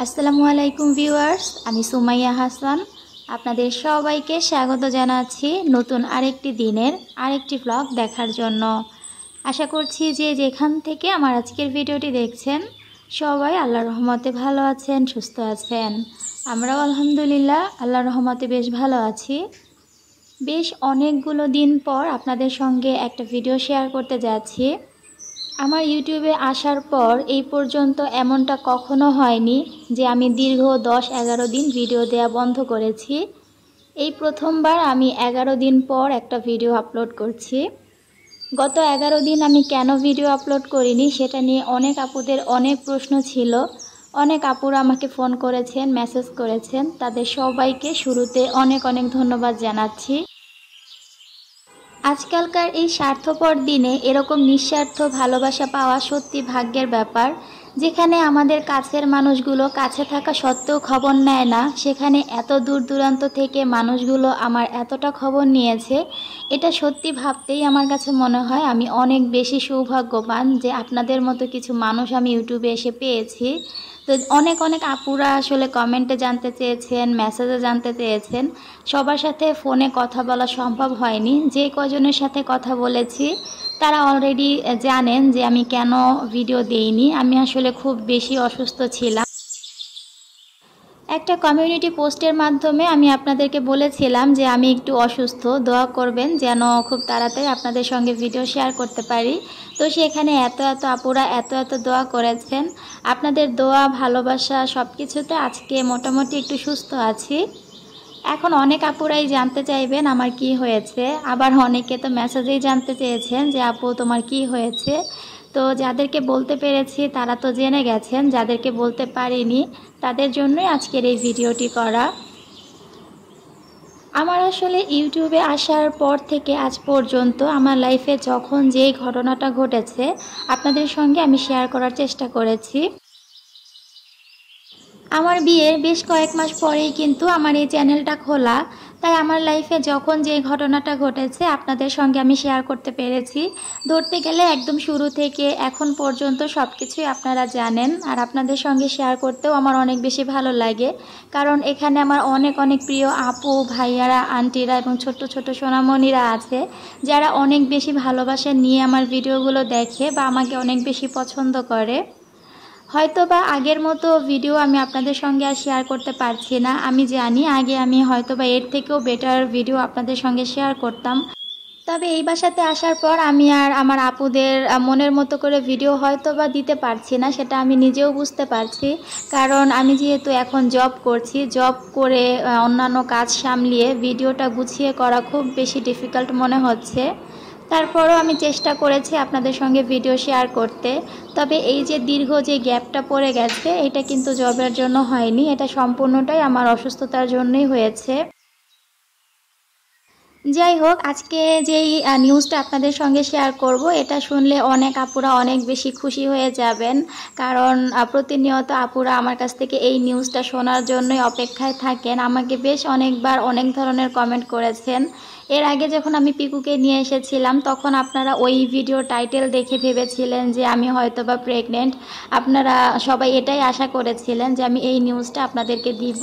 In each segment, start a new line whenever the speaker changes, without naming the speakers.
আসসালামু আলাইকুম ভিউয়ার্স আমি সুমাইয়া হাসান আপনাদের সবাইকে স্বাগত জানাচ্ছি নতুন আরেকটি দিনের আরেকটি ব্লগ দেখার জন্য আশা করছি যে যেখান থেকে আমার আজকের ভিডিওটি দেখছেন সবাই আল্লাহ রহমতে ভালো আছেন সুস্থ আছেন আমরাও আলহামদুলিল্লাহ আল্লাহ রহমতে বেশ ভালো আছি বেশ অনেকগুলো দিন পর আপনাদের সঙ্গে একটা ভিডিও শেয়ার করতে যাচ্ছি আমার ইউটিউবে আসার পর এই পর্যন্ত এমনটা কখনো হয়নি যে আমি দীর্ঘ দশ এগারো দিন ভিডিও দেয়া বন্ধ করেছি এই প্রথমবার আমি এগারো দিন পর একটা ভিডিও আপলোড করছি গত এগারো দিন আমি কেন ভিডিও আপলোড করিনি সেটা নিয়ে অনেক আপুদের অনেক প্রশ্ন ছিল অনেক আপুরা আমাকে ফোন করেছেন মেসেজ করেছেন তাদের সবাইকে শুরুতে অনেক অনেক ধন্যবাদ জানাচ্ছি আজকালকার এই স্বার্থপর দিনে এরকম নিঃস্বার্থ ভালোবাসা পাওয়া সত্যি ভাগ্যের ব্যাপার যেখানে আমাদের কাছের মানুষগুলো কাছে থাকা সত্ত্বেও খবর নেয় না সেখানে এত দূর দূরান্ত থেকে মানুষগুলো আমার এতটা খবর নিয়েছে এটা সত্যি ভাবতেই আমার কাছে মনে হয় আমি অনেক বেশি সৌভাগ্যবান যে আপনাদের মতো কিছু মানুষ আমি ইউটিউবে এসে পেয়েছি তো অনেক অনেক আপুরা আসলে কমেন্টে জানতে চেয়েছেন মেসেজে জানতে চেয়েছেন সবার সাথে ফোনে কথা বলা সম্ভব হয়নি যে কজনের সাথে কথা বলেছি তারা অলরেডি জানেন যে আমি কেন ভিডিও দেইনি আমি আসলে খুব বেশি অসুস্থ ছিলাম একটা কমিউনিটি পোস্টের মাধ্যমে আমি আপনাদেরকে বলেছিলাম যে আমি একটু অসুস্থ দোয়া করবেন যেন খুব তাড়াতাড়ি আপনাদের সঙ্গে ভিডিও শেয়ার করতে পারি তো সেখানে এত এত আপুরা এত এত দোয়া করেছেন আপনাদের দোয়া ভালোবাসা সব কিছুতে আজকে মোটামুটি একটু সুস্থ আছি এখন অনেক আপুরাই জানতে চাইবেন আমার কি হয়েছে আবার অনেকে তো মেসেজেই জানতে চেয়েছেন যে আপু তোমার কি হয়েছে তো যাদেরকে বলতে পেরেছি তারা তো জেনে গেছেন যাদেরকে বলতে পারিনি তাদের জন্যই আজকের এই ভিডিওটি করা আমার আসলে ইউটিউবে আসার পর থেকে আজ পর্যন্ত আমার লাইফে যখন যেই ঘটনাটা ঘটেছে আপনাদের সঙ্গে আমি শেয়ার করার চেষ্টা করেছি আমার বিয়ের বেশ কয়েক মাস পরেই কিন্তু আমার এই চ্যানেলটা খোলা তাই আমার লাইফে যখন যে ঘটনাটা ঘটেছে আপনাদের সঙ্গে আমি শেয়ার করতে পেরেছি ধরতে গেলে একদম শুরু থেকে এখন পর্যন্ত সব কিছুই আপনারা জানেন আর আপনাদের সঙ্গে শেয়ার করতেও আমার অনেক বেশি ভালো লাগে কারণ এখানে আমার অনেক অনেক প্রিয় আপু ভাইয়ারা আন্টিরা এবং ছোট্ট ছোট সোনামণিরা আছে যারা অনেক বেশি ভালোবাসা নিয়ে আমার ভিডিওগুলো দেখে বা আমাকে অনেক বেশি পছন্দ করে হয়তো বা আগের মতো ভিডিও আমি আপনাদের সঙ্গে আর শেয়ার করতে পারছি না আমি জানি আগে আমি হয়তো বা এর থেকেও বেটার ভিডিও আপনাদের সঙ্গে শেয়ার করতাম তবে এই বাসাতে আসার পর আমি আর আমার আপুদের মনের মতো করে ভিডিও হয়তো বা দিতে পারছি না সেটা আমি নিজেও বুঝতে পারছি কারণ আমি যেহেতু এখন জব করছি জব করে অন্যান্য কাজ সামলিয়ে ভিডিওটা গুছিয়ে করা খুব বেশি ডিফিকাল্ট মনে হচ্ছে তারপরও আমি চেষ্টা করেছি আপনাদের সঙ্গে ভিডিও শেয়ার করতে তবে এই যে দীর্ঘ যে গ্যাপটা পড়ে গেছে এটা কিন্তু জবের জন্য হয়নি এটা সম্পূর্ণটাই আমার অসুস্থতার জন্যই হয়েছে যাই হোক আজকে যেই নিউজটা আপনাদের সঙ্গে শেয়ার করব এটা শুনলে অনেক আপুরা অনেক বেশি খুশি হয়ে যাবেন কারণ প্রতিনিয়ত আপুরা আমার কাছ থেকে এই নিউজটা শোনার জন্যই অপেক্ষায় থাকেন আমাকে বেশ অনেকবার অনেক ধরনের কমেন্ট করেছেন এর আগে যখন আমি পিকুকে নিয়ে এসেছিলাম তখন আপনারা ওই ভিডিও টাইটেল দেখে ভেবেছিলেন যে আমি হয়তো বা প্রেগনেন্ট আপনারা সবাই এটাই আশা করেছিলেন যে আমি এই নিউজটা আপনাদেরকে দিব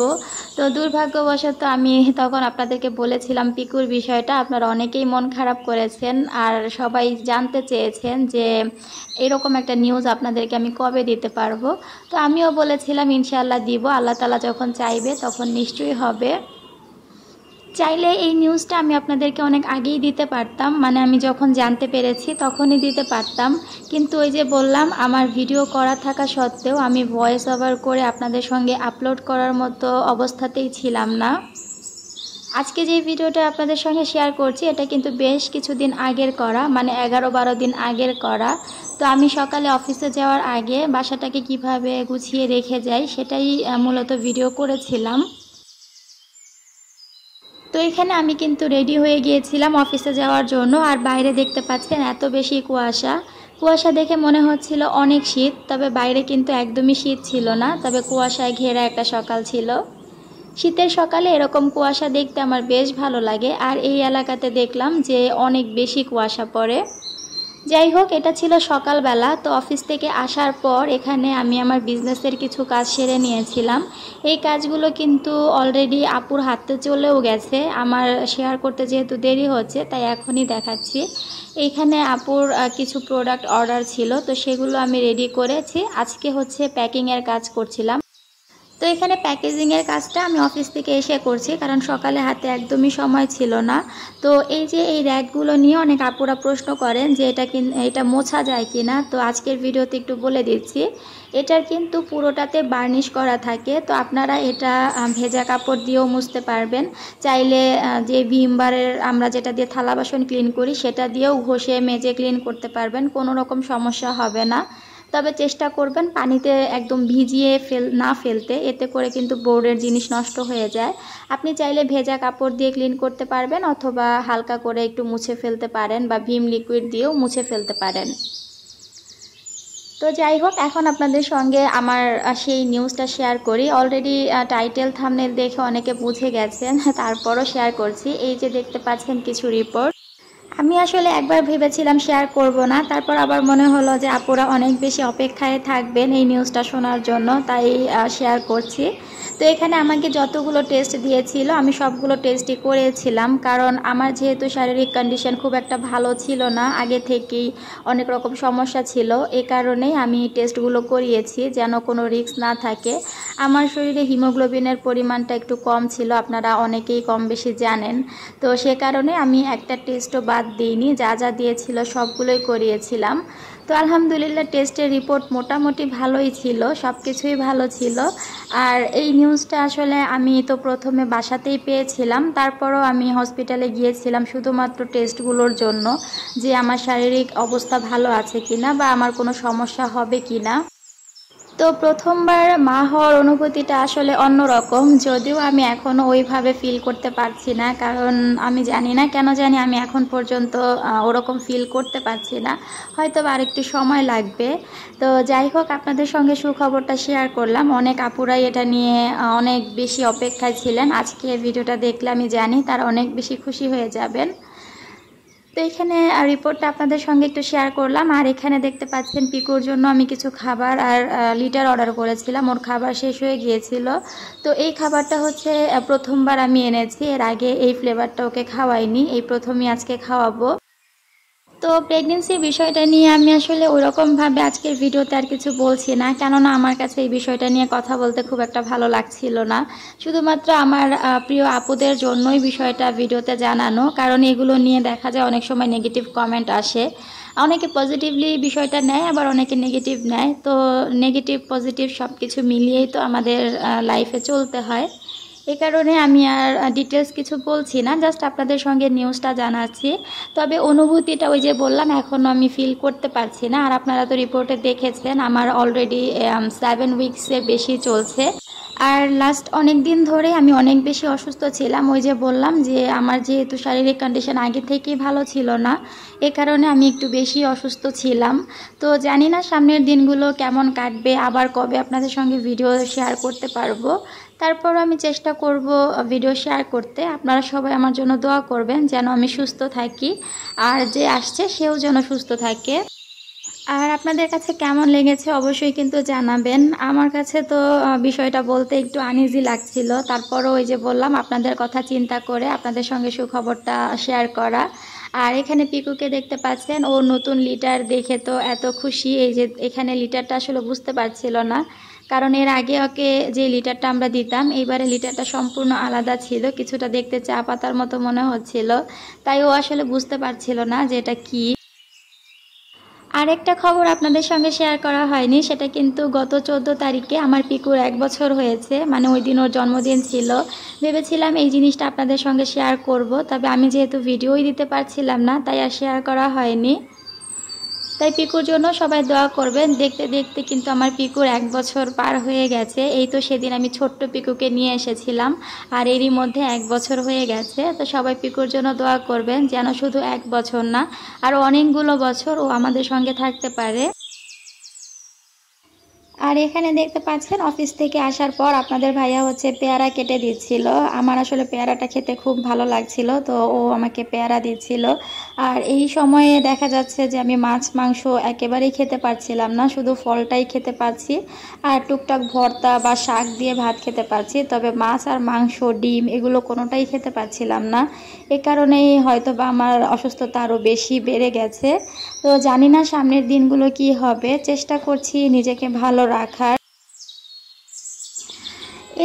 তো দুর্ভাগ্যবশত আমি তখন আপনাদেরকে বলেছিলাম পিকুর বিষয়টা আপনারা অনেকেই মন খারাপ করেছেন আর সবাই জানতে চেয়েছেন যে এরকম একটা নিউজ আপনাদেরকে আমি কবে দিতে পারবো তো আমিও বলেছিলাম ইনশাআল্লাহ দিব আল্লাহ তালা যখন চাইবে তখন নিশ্চয়ই হবে চাইলে এই নিউজটা আমি আপনাদেরকে অনেক আগেই দিতে পারতাম মানে আমি যখন জানতে পেরেছি তখনই দিতে পারতাম কিন্তু ওই যে বললাম আমার ভিডিও করা থাকা সত্ত্বেও আমি ভয়েস ওভার করে আপনাদের সঙ্গে আপলোড করার মতো অবস্থাতেই ছিলাম না আজকে যে ভিডিওটা আপনাদের সঙ্গে শেয়ার করছি এটা কিন্তু বেশ কিছুদিন আগের করা মানে এগারো বারো দিন আগের করা তো আমি সকালে অফিসে যাওয়ার আগে বাসাটাকে কিভাবে গুছিয়ে রেখে যাই সেটাই মূলত ভিডিও করেছিলাম তো এখানে আমি কিন্তু রেডি হয়ে গিয়েছিলাম অফিসে যাওয়ার জন্য আর বাইরে দেখতে পাচ্ছেন এত বেশি কুয়াশা কুয়াশা দেখে মনে হচ্ছিল অনেক শীত তবে বাইরে কিন্তু একদমই শীত ছিল না তবে কুয়াশায় ঘেরা একটা সকাল ছিল শীতের সকালে এরকম কুয়াশা দেখতে আমার বেশ ভালো লাগে আর এই এলাকাতে দেখলাম যে অনেক বেশি কুয়াশা পড়ে যাই হোক এটা ছিল সকালবেলা তো অফিস থেকে আসার পর এখানে আমি আমার বিজনেসের কিছু কাজ সেরে নিয়েছিলাম এই কাজগুলো কিন্তু অলরেডি আপুর হাতে চলেও গেছে আমার শেয়ার করতে যেহেতু দেরি হচ্ছে তাই এখনই দেখাচ্ছি এইখানে আপুর কিছু প্রোডাক্ট অর্ডার ছিল তো সেগুলো আমি রেডি করেছি আজকে হচ্ছে প্যাকিংয়ের কাজ করছিলাম তো এখানে প্যাকেজিংয়ের কাজটা আমি অফিস থেকে এসে করছি কারণ সকালে হাতে একদমই সময় ছিল না তো এই যে এই র্যাকগুলো নিয়ে অনেক আপুরা প্রশ্ন করেন যে এটা কিন এটা মোছা যায় কি না তো আজকের ভিডিওতে একটু বলে দিচ্ছি এটার কিন্তু পুরোটাতে বার্নিশ করা থাকে তো আপনারা এটা ভেজা কাপড় দিয়েও মুছতে পারবেন চাইলে যে ভিমবারের আমরা যেটা দিয়ে থালা বাসন ক্লিন করি সেটা দিয়েও ঘষে মেজে ক্লিন করতে পারবেন কোনো রকম সমস্যা হবে না তবে চেষ্টা করবেন পানিতে একদম ভিজিয়ে ফেল না ফেলতে এতে করে কিন্তু বোর্ডের জিনিস নষ্ট হয়ে যায় আপনি চাইলে ভেজা কাপড় দিয়ে ক্লিন করতে পারবেন অথবা হালকা করে একটু মুছে ফেলতে পারেন বা ভিম লিকুইড দিয়েও মুছে ফেলতে পারেন তো যাই হোক এখন আপনাদের সঙ্গে আমার সেই নিউজটা শেয়ার করি অলরেডি টাইটেল থামনেল দেখে অনেকে বুঝে গেছেন তারপরও শেয়ার করছি এই যে দেখতে পাচ্ছেন কিছু রিপোর্ট আমি আসলে একবার ভেবেছিলাম শেয়ার করব না তারপর আবার মনে হলো যে আপুরা অনেক বেশি অপেক্ষায় থাকবেন এই নিউজটা শোনার জন্য তাই শেয়ার করছি তো এখানে আমাকে যতগুলো টেস্ট দিয়েছিল আমি সবগুলো টেস্টই করেছিলাম কারণ আমার যেহেতু শারীরিক কন্ডিশন খুব একটা ভালো ছিল না আগে থেকেই অনেক রকম সমস্যা ছিল এ কারণেই আমি টেস্টগুলো করিয়েছি যেন কোনো রিস্ক না থাকে আমার শরীরে হিমোগ্লোবিনের পরিমাণটা একটু কম ছিল আপনারা অনেকেই কম বেশি জানেন তো সে কারণে আমি একটা টেস্টও বাদ দিইনি যা যা দিয়েছিল সবগুলোই করিয়েছিলাম তো আলহামদুলিল্লাহ টেস্টের রিপোর্ট মোটামুটি ভালোই ছিল সব কিছুই ভালো ছিল আর এই নিউজটা আসলে আমি তো প্রথমে বাসাতেই পেয়েছিলাম তারপরও আমি হসপিটালে গিয়েছিলাম শুধুমাত্র টেস্টগুলোর জন্য যে আমার শারীরিক অবস্থা ভালো আছে কিনা বা আমার কোনো সমস্যা হবে কিনা তো প্রথমবার মা হওয়ার অনুভূতিটা আসলে অন্যরকম যদিও আমি এখনও ওইভাবে ফিল করতে পারছি না কারণ আমি জানি না কেন জানি আমি এখন পর্যন্ত ওরকম ফিল করতে পারছি না হয়তো আর একটু সময় লাগবে তো যাই হোক আপনাদের সঙ্গে সুখবরটা শেয়ার করলাম অনেক আপুরাই এটা নিয়ে অনেক বেশি অপেক্ষায় ছিলেন আজকে ভিডিওটা দেখলে আমি জানি তারা অনেক বেশি খুশি হয়ে যাবেন তো এখানে রিপোর্টটা আপনাদের সঙ্গে একটু শেয়ার করলাম আর এখানে দেখতে পাচ্ছেন পিকোর জন্য আমি কিছু খাবার আর লিটার অর্ডার করেছিলাম ওর খাবার শেষ হয়ে গিয়েছিল তো এই খাবারটা হচ্ছে প্রথমবার আমি এনেছি এর আগে এই ফ্লেভারটা ওকে খাওয়াইনি এই প্রথমই আজকে খাওয়াবো তো প্রেগনেন্সি বিষয়টা নিয়ে আমি আসলে ওরকমভাবে আজকের ভিডিওতে আর কিছু বলছি না কেননা আমার কাছে এই বিষয়টা নিয়ে কথা বলতে খুব একটা ভালো লাগছিল না শুধুমাত্র আমার প্রিয় আপুদের জন্যই বিষয়টা ভিডিওতে জানানো কারণ এগুলো নিয়ে দেখা যায় অনেক সময় নেগেটিভ কমেন্ট আসে অনেকে পজিটিভলি বিষয়টা নেয় আবার অনেকে নেগেটিভ নেয় তো নেগেটিভ পজিটিভ সব কিছু মিলিয়েই তো আমাদের লাইফে চলতে হয় এ কারণে আমি আর ডিটেলস কিছু বলছি না জাস্ট আপনাদের সঙ্গে নিউজটা জানাচ্ছি তবে অনুভূতিটা ওই যে বললাম এখনও আমি ফিল করতে পারছি না আর আপনারা তো রিপোর্টে দেখেছেন আমার অলরেডি সেভেন উইকসের বেশি চলছে আর লাস্ট অনেক দিন ধরে আমি অনেক বেশি অসুস্থ ছিলাম ওই যে বললাম যে আমার যেহেতু শারীরিক কন্ডিশন আগে থেকেই ভালো ছিল না এ কারণে আমি একটু বেশি অসুস্থ ছিলাম তো জানি না সামনের দিনগুলো কেমন কাটবে আবার কবে আপনাদের সঙ্গে ভিডিও শেয়ার করতে পারবো তারপর আমি চেষ্টা করব ভিডিও শেয়ার করতে আপনারা সবাই আমার জন্য দোয়া করবেন যেন আমি সুস্থ থাকি আর যে আসছে সেও যেন সুস্থ থাকে আর আপনাদের কাছে কেমন লেগেছে অবশ্যই কিন্তু জানাবেন আমার কাছে তো বিষয়টা বলতে একটু আনইজি লাগছিল তারপরও ওই যে বললাম আপনাদের কথা চিন্তা করে আপনাদের সঙ্গে সুখবরটা শেয়ার করা আর এখানে পিকুকে দেখতে পাচ্ছেন ও নতুন লিটার দেখে তো এত খুশি এই যে এখানে লিটারটা আসলে বুঝতে পারছিল না কারণ এর আগে ওকে যে লিটারটা আমরা দিতাম এইবারে লিটারটা সম্পূর্ণ আলাদা ছিল কিছুটা দেখতে চা পাতার মতো মনে হচ্ছিল তাই ও আসলে বুঝতে পারছিল না যে এটা কি আরেকটা খবর আপনাদের সঙ্গে শেয়ার করা হয়নি সেটা কিন্তু গত চোদ্দ তারিখে আমার পিকুর এক বছর হয়েছে মানে ওই দিন ওর জন্মদিন ছিল ভেবেছিলাম এই জিনিসটা আপনাদের সঙ্গে শেয়ার করব তবে আমি যেহেতু ভিডিওই দিতে পারছিলাম না তাই আর শেয়ার করা হয়নি তাই পিকুর জন্য সবাই দোয়া করবেন দেখতে দেখতে কিন্তু আমার পিকুর এক বছর পার হয়ে গেছে এই তো সেদিন আমি ছোট্ট পিকুকে নিয়ে এসেছিলাম আর এরই মধ্যে এক বছর হয়ে গেছে তো সবাই পিকুর জন্য দোয়া করবেন যেন শুধু এক বছর না আর অনেকগুলো বছর ও আমাদের সঙ্গে থাকতে পারে আর এখানে দেখতে পাচ্ছেন অফিস থেকে আসার পর আপনাদের ভাইয়া হচ্ছে পেয়ারা কেটে দিচ্ছিল আমার আসলে পেয়ারাটা খেতে খুব ভালো লাগছিল তো ও আমাকে পেয়ারা দিচ্ছিল আর এই সময়ে দেখা যাচ্ছে যে আমি মাছ মাংস একেবারেই খেতে পারছিলাম না শুধু ফলটাই খেতে পারছি আর টুকটাক ভর্তা বা শাক দিয়ে ভাত খেতে পারছি তবে মাছ আর মাংস ডিম এগুলো কোনোটাই খেতে পারছিলাম না এ কারণেই হয়তো বা আমার অসুস্থতা আরও বেশি বেড়ে গেছে তো জানি না সামনের দিনগুলো কি হবে চেষ্টা করছি নিজেকে ভালো রাখার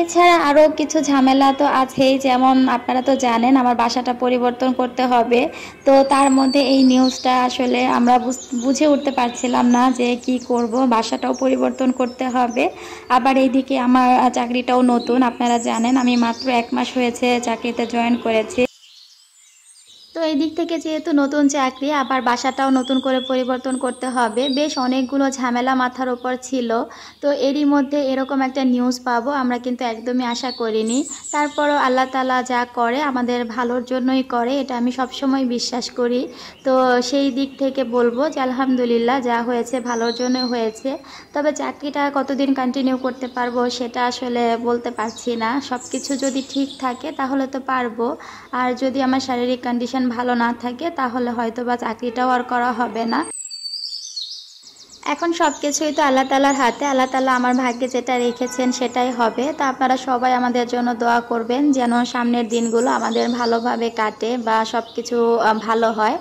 এছাড়া আরও কিছু ঝামেলা তো আছেই যেমন আপনারা তো জানেন আমার বাসাটা পরিবর্তন করতে হবে তো তার মধ্যে এই নিউজটা আসলে আমরা বুঝে উঠতে পারছিলাম না যে কি করব বাসাটাও পরিবর্তন করতে হবে আবার এইদিকে আমার চাকরিটাও নতুন আপনারা জানেন আমি মাত্র এক মাস হয়েছে চাকরিতে জয়েন করেছি তো এই দিক থেকে যেহেতু নতুন চাকরি আবার বাসাটাও নতুন করে পরিবর্তন করতে হবে বেশ অনেকগুলো ঝামেলা মাথার ওপর ছিল তো এরই মধ্যে এরকম একটা নিউজ পাবো আমরা কিন্তু একদমই আশা করিনি তারপরও আল্লাহ তালা যা করে আমাদের ভালোর জন্যই করে এটা আমি সবসময় বিশ্বাস করি তো সেই দিক থেকে বলবো যে আলহামদুলিল্লাহ যা হয়েছে ভালোর জন্য হয়েছে তবে চাকরিটা কতদিন কন্টিনিউ করতে পারবো সেটা আসলে বলতে পারছি না সব কিছু যদি ঠিক থাকে তাহলে তো পারবো আর যদি আমার শারীরিক কন্ডিশন ভালো না থাকে তাহলে হয়তো বা চাকরিটাও আর করা হবে না এখন সব কিছুই তো আল্লাহ তালার হাতে আল্লাহ তালা আমার ভাগ্যে যেটা রেখেছেন সেটাই হবে তা আপনারা সবাই আমাদের জন্য দোয়া করবেন যেন সামনের দিনগুলো আমাদের ভালোভাবে কাটে বা সব কিছু ভালো হয়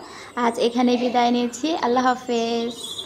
আজ এখানে বিদায় নিচ্ছি আল্লাহ হাফেজ